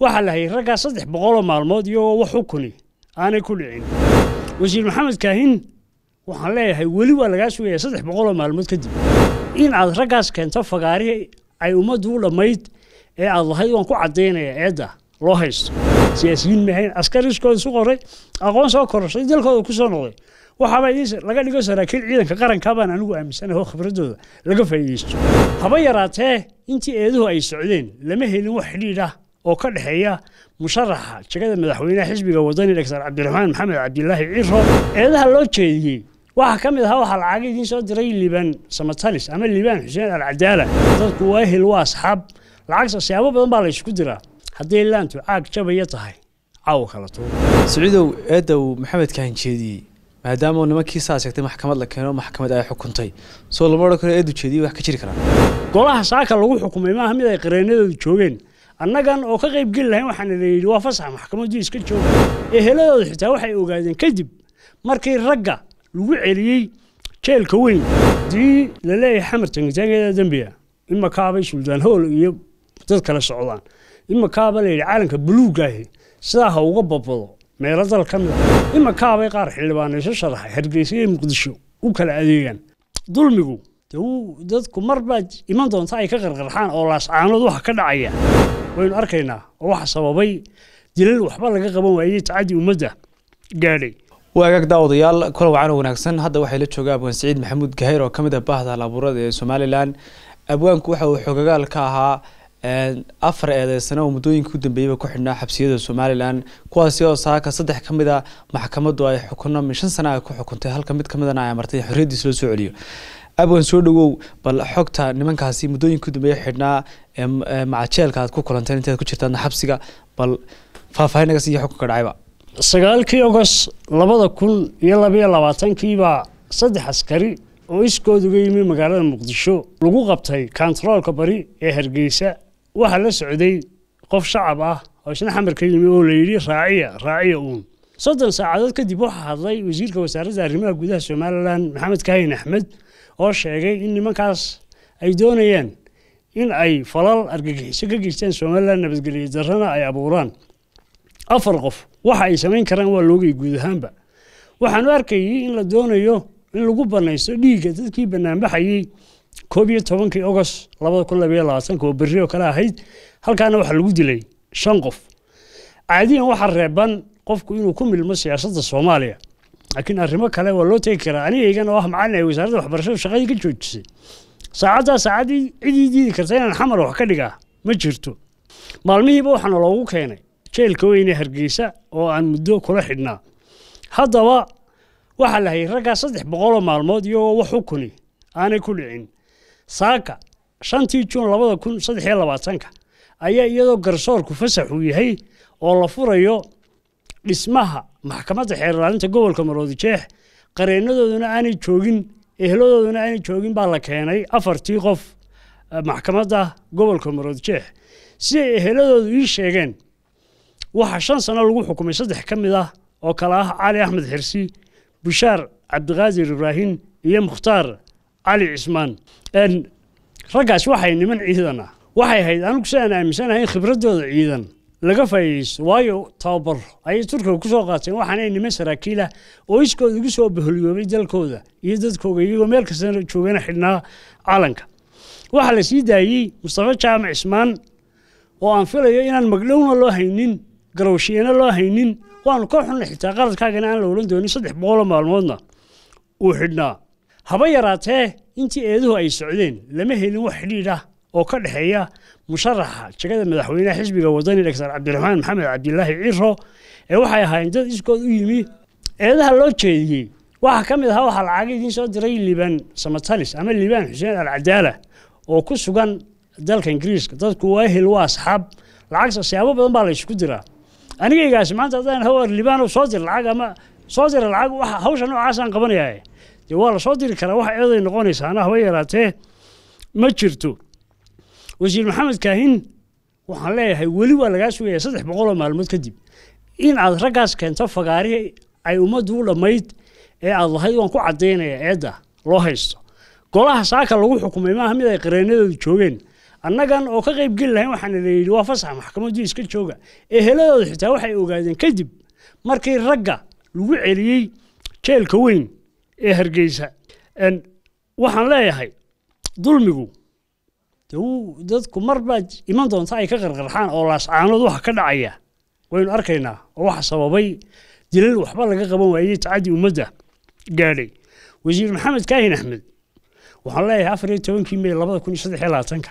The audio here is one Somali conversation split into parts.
waxaa la hayay raggaa saddex boqoloo maalmood iyo wax xukuni aanay ku dhicin wasiir maxamed kaahin waxaan leeyahay weli waa lagaa sugayaa saddex boqoloo maalmood kadib in aad raggaas keento fagaari ay ummaddu u dhammayd ee aad lahayd waan ku caddaynaya eedda loo haysto siyaasiyiin mahayn askar iskooda isu qoray aqoon soo koroshay dalkooda ku soo noqday waxaaba laga dhigo saraakiil ciidanka qaranka anigu aaminsanahay oo khibradooda laga faa'iidaysto haba yaraatee intii eeduhu ay socdeen lama helin wax xidhiidh ah oo ka dhexeeya musharaxa jegada madaxweynaha xisbiga wadani dhaktar cabdiraxmaan maxamed cabdilaahi ciro eedaha loo jeediyey waxaa ka mid ahaa waxaa lacaga idiin soo diray liban samatalis ama liban xuseen alcadaala dadku waa ehel waa asxaab lacagta siyaabo badan baa la ysku diraa hadday laantu caag jabaya tahay caaw kala tuur eedda eedow maxamed kahan jeediyey maadaama nimankii saa sheegtay maxkamad la keeno maxkamad ay xukuntay soo lama odhan karo eedu jeediyey wax ka jiri karaa golaha saaka lagu xukumay maaha mid ay qareenadoodu joogeen أنا أو كغيب جل هم حن اللي وافس على محكمة جيس كتشو إهلا إيه هذا حتى وحي وقاعدين كذب مركي الرجع الوعي كيل كوين دي للاي حمر تنجزان إذا ذنبيا إما كابي شو ذن هول يب تذكر السعودان إما كابي اللي عالم كبلو جاهي ساها وقبب بلو ما يرزل كمل إما كابي قار حلبان إيش شرح هرقيسي مقدشو وكل أذيعن دول ميجو تو دادكم مربع إيمان دون تاي كغر غرحان أو لاس عانو دوح كدعيه waynu arkaynaa oo waxa sababay dilal waxba laga qaban waayey tacaddi ummadda gaadhay wagaag daawadayaal kol wacan oo wanaagsan hadda waxay la jooga abwaan siciid maxamuud gahayr oo ka mid a ah baahda halabuurada ee somalilan abwaanku waxa uu xogagaal ka ahaa eh, afar eedeysana oo muddooyinka u dambeeyaba ku xidhnaa xabsiyada somalilan kuwaasi oo saaka saddex ka mid a ah maxkamaddu ay xukuno shan sana a ku xukuntay halka mid ka midana ay amartay xoriyaddiis loo soo celiyo abwan soo dhawow bal xogta nimankaasi muddooyinka udambeeya xidhnaa macajeelka aad ku kulantay inteed ku jirtaadna xabsiga bal faahfaahin naga siiya xogka ka dhacayba sagaalkii ogos labada kun iyo labayo labaatankiibaa saddex askari oo iskood uga yimi magaalada muqdisho lagu qabtay kontaroolka bari ee hargeysa waxaa la socday qof shacab ah oo isna xamarka yimi oo layidhi raaciya raaciya uun soddon saacadood kadib waxaa hadlay wasiirka wasaaradda arrimaha gudaha somalilan maxamed kahyn axmed oo sheegay in nimankaas ay doonayeen in ay falal argagixiso ka geystaan somalilan nabadgelya darana ay abuuraan afar qof waxa ay samayn karaan waa loogay guud ahaanba waxaanu arkayay in la doonayo in lagu banaysto dhiigga dadkii banaanbaxayey koob iyo tobankii ogost labada kun labayo labaatanka oo berri oo kale ahayd halkaana waxaa lagu dilay shan qof caadiyan waxaa reeban qofku inuu ku milmo siyaasadda soomaaliya laakiin arrimo kale waa loo tegi karaa aniga igana oo ah macalinaya wasaaradda waxbarashada shaqadii ka joojisay saacaddaa saacaddii cidii diidi karta inaan xamar wax ka dhigaa ma jirto maalmihiiba waxaana loogu keenay jeelka weyne hargeysa oo aan muddo kula xidhnaa haddaba waxaa la hayay raggaa saddex boqoloo maalmood iyagoo wax xukuni aanay ku dhicin saaka shantii juun labada kun saddex iyo labaatanka ayaa iyadoo garsoorku fasax uu yahay oo la furayo dhismaha maxkamadda xeer gobolka maroodi jeex qareennadooduna aanay joogin eheladooduna aanay joogin baa la keenay afartii qof eh, maxkamadda gobolka maroodi jeex siday eheladoodu ii sheegeen waxaa shan sano lagu xukumay saddex ka mid ah oo kale ah cali axmed xirsi bushaar cabdiqaadir ibraahim iyo mukhtaar cali cismaan raggaas waxay niman ciidan ah waxay ahayd anugu sidaan aaminsanahayn khibraddooda ciidan laga faa'iidaysto waayo tababar ayay turkiga ku soo qaateen waxaanay niman saraakiila oo iskooda ugu soo bahulyoobay dalkooda iyo dadkooga iyagoo meel kastana joogana xidhnaa calanka waxaa la sii daayey mustafa jaamac ismaan oo aan filayo inaan magdhowna loo haynin garowshiyeena loo haynin waanu ka xunna xitaa qaradkaagana aan la ohan doonin saddex boqoloo maalmoodna uu xidhnaa haba yaraatee intii eeduhu ay socdeen lama helin wax xidhiidh ah oo ka dhexeeya musharaxa jegada madaxweynaha xisbiga wadani dhaktar cabdiraxmaan maxamed cabdilaahi ciro ee waxay ahaayeen dad iskood u yimi eedaha loo jeediyey waxaa ka mid ahaa waxaa lacaga idiin soo diray liibaan samatalis ama liibaan xuseen alcadaala oo ku sugan dalka ingiriiska dadku waa ehel waa asxaab lacagta siyaabo badan baa la diraa anigaygaasi maanta haddaan hawar liibaan soo dir lacag ama soo dira lacag waxa hawsha noocaasaan qabanayaaye dee waa la diri karaa waxa eeday noqonaysaana ah haba yaraatee ma jirto wasiir maxamed kaahin waxaan leeyahay weli waa lagaa sugaya saddex boqoloo maalmood kadib in aad raggaas keento fagaari ay ummaddu u dhammayd ee aad lahayd waan ku caddaynaya eedda loo haysto golaha saaka lagu xukumay maaha mid ay qareenadoodu joogeen annagan oo ka qaybgeli lahayn waxaana la yidhi waa fasax maxkamaddu iska jooga eheladooda xitaa waxay ogaadeen kadib markii ragga lagu celiyey jeelka weyn ee hargeysa waxaan leeyahay dulmigu duu dadku marba iman doonta ay ka qarqarxaan oo laascaanood waxa ka dhacaya waynu arkaynaa oo waxa sababay dilal waxba laga qaban waayey tacaddi ummadda gaadhay wasiir maxamed kaahin axmed waxaan leeyahay afar iyo tobankii may labada kun iyo saddex iyo labaatanka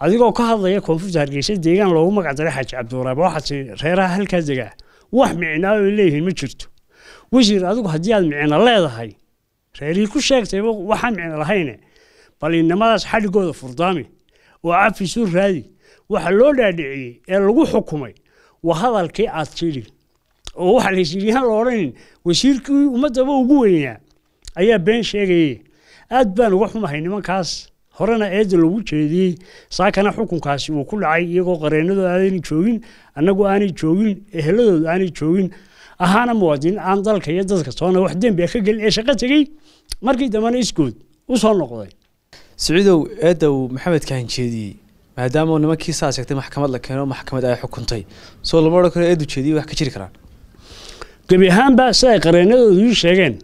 adigoo ka hadlaya koonfurta hargeysa deegaan loogu magac daray xaaji cabdiwaraab waxaa tii reeraha halkaa degaa wax micnaa oo leeyihiin ma jirto wasiir adigu haddii aad micna leedahay reerihii ku sheegtayba waxaan micno lahayne bal inamadaas xadhigooda furdaami oo cafi soo raadi waxa loo dhaadhiciyey ee lagu xukumay waa hadalkii aad tidhi oo waxa laysyaan la odhanin wasiirkii ummadaba ugu weynaa ayaa been sheegaye aad baan uga xumahay nimankaas horena eeda lagu jeediyey saakana xukunkaasi uu ku dhacay iyagoo qareenadooda aanay joogin annagu aanay joogin eheladooda aanay joogin ahaana muwaadin aan dalka iyo dadka toona wax dembi ka gelin ee shaqo tegey markii dambena isgood u noqday sacuudow eedow maxamedka hanjeediyey maadaama nimankii saa sheegtay maxkamad la keeno maxkamad ay xukuntay soo lama odhan karo eedu jeediyey wax ka jiri karaan gebi ahaanba si qareenadoodu ii sheegeen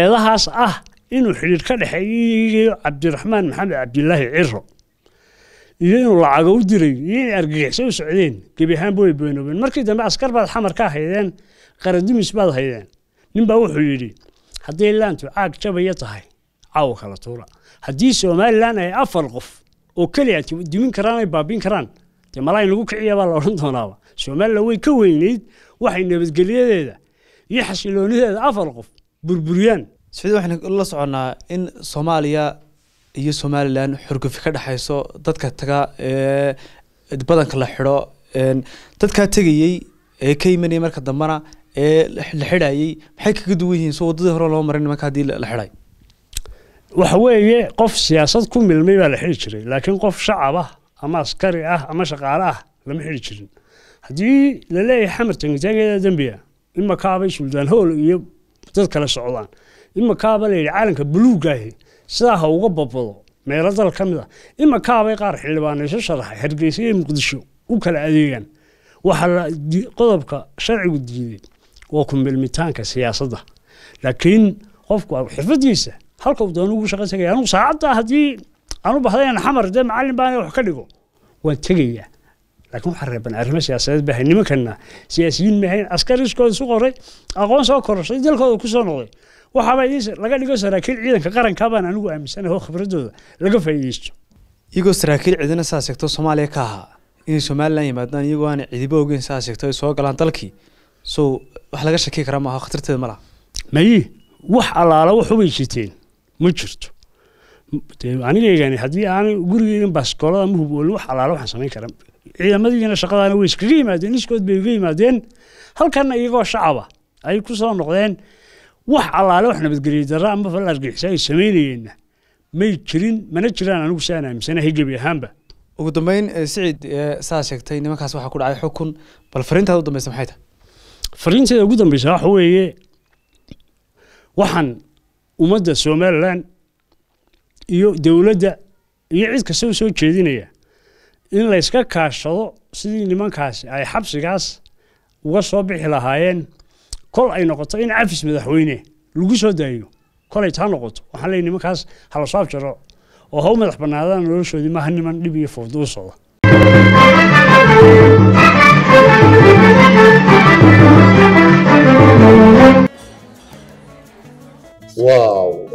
eedahaas ah inuu xidhiir ka dhexeeyo cabdiraxmaan maxamed cabdilaahi ciro iyo inuu lacago u diray iyo inay argagixisa u socdeen gebi ahaanba way beenoobeen markii dambe askar baad xamar ka haydeen qaradumis baad haydeen ninbaa wuxuu yidhi haddii laantu caag jabaya tahay caaw kala tuula haddii somalilan ay afar qof oo keliya dumin karaan ay baabin karaan de malay lagu kiciya baa la odhan doonaaba somalilan way ka weynayd waxay nabadgelyadeeda iyo xasiloonideeda afar qof burburiyaan siciid waxaan la soconnaa in soomaaliya iyo somalilan xurgufi ka dhexayso dadka taga ee badanka la xidho dadkaa tegayey ee ka imanaya marka dambena ee la xidhayey maxay kaga duwan yihiin soo waddadii hore loo marin nimanka haddii la xidhay waxa weeye qof siyaasad ku milmay baa la xidi jiray laakiin qof shacab ah ama askari ah ama shaqaale ah lama xidi jirin haddii laleeyahay xamar taagitaageeda dembiga imakaabay suldaan hool iyo dad kale socdaan imakaaba layidhi caalanka buluugaahi sidaa uga babado meelo dal ka mid a ah, imakaabay qaar xildhibaanayso sharaxay hargeysa iyo muqdisho u kala adeegaan waxaa qodobka sharcigu diiday waa ku milmitaanka siyaasadda laakiin qofku xifadiisa halka uu doono ugu shaqaysagaya anugu saacadda haddii aanu baxday aan xamar dee macallin baan wax ka dhigo waan tegayaa laakiin waxaa reeban arrimo siyaasadeed baa nimankanna siyaasiyiin maahayn askariskooda isu qoray aqoon soo koroshay dalkooda ku soo noqday waxaaba laga dhigo saraakiil ciidanka qarankaa baan anigu aaminsanahay oo khibradooda laga faa'iidaysto iyagoo saraakiil ciidana saa sheegto soomaaliya ka ahaa inay somalilan yimaadaan iyagoo aan ciidiba ogeyn saa sheegto ay soo galaan dalkii so wax laga shaki karaa maaha khatarteeda ma laha mayi wax allaala waxubay jiteen ma jirto anigaygani haddii aanan gurigeygan baaskoolada ma huboolin wax alaala waxaan samayn kara ciidamadigiina shaqadaana way iskaga yimaadeen iskood bay uga yimaadeen halkanna iyagoo shacaba ay ku soo noqdeen wax allaale wax nabadgeliye darra ama fal argixisa ay samaynayeenna may jirin mana jiraan anigu si aan aaminsanahay gebi ahaanba ugu dambeyn eh, siciid eh, saa sheegtay nimankaas waxaa ku dhacay xukun bal fariintaada u dambeysa maxay tahay fariinteeda ugu dambeysa waxa weeye waxaan ummadda somalilan iyo dowladda iyo cid kastaba soo jeedinaya in layska kaashado sidii nimankaasi ay xabsigaas uga soo bixi lahaayeen kol ay noqoto in cafis madaxweyne lagu soo daayo kolay taa noqoto waxaan leey nimankaas ha lasoo oo haw madax banaadaan noloshoodii maaha niman dhib iyo fowduusooda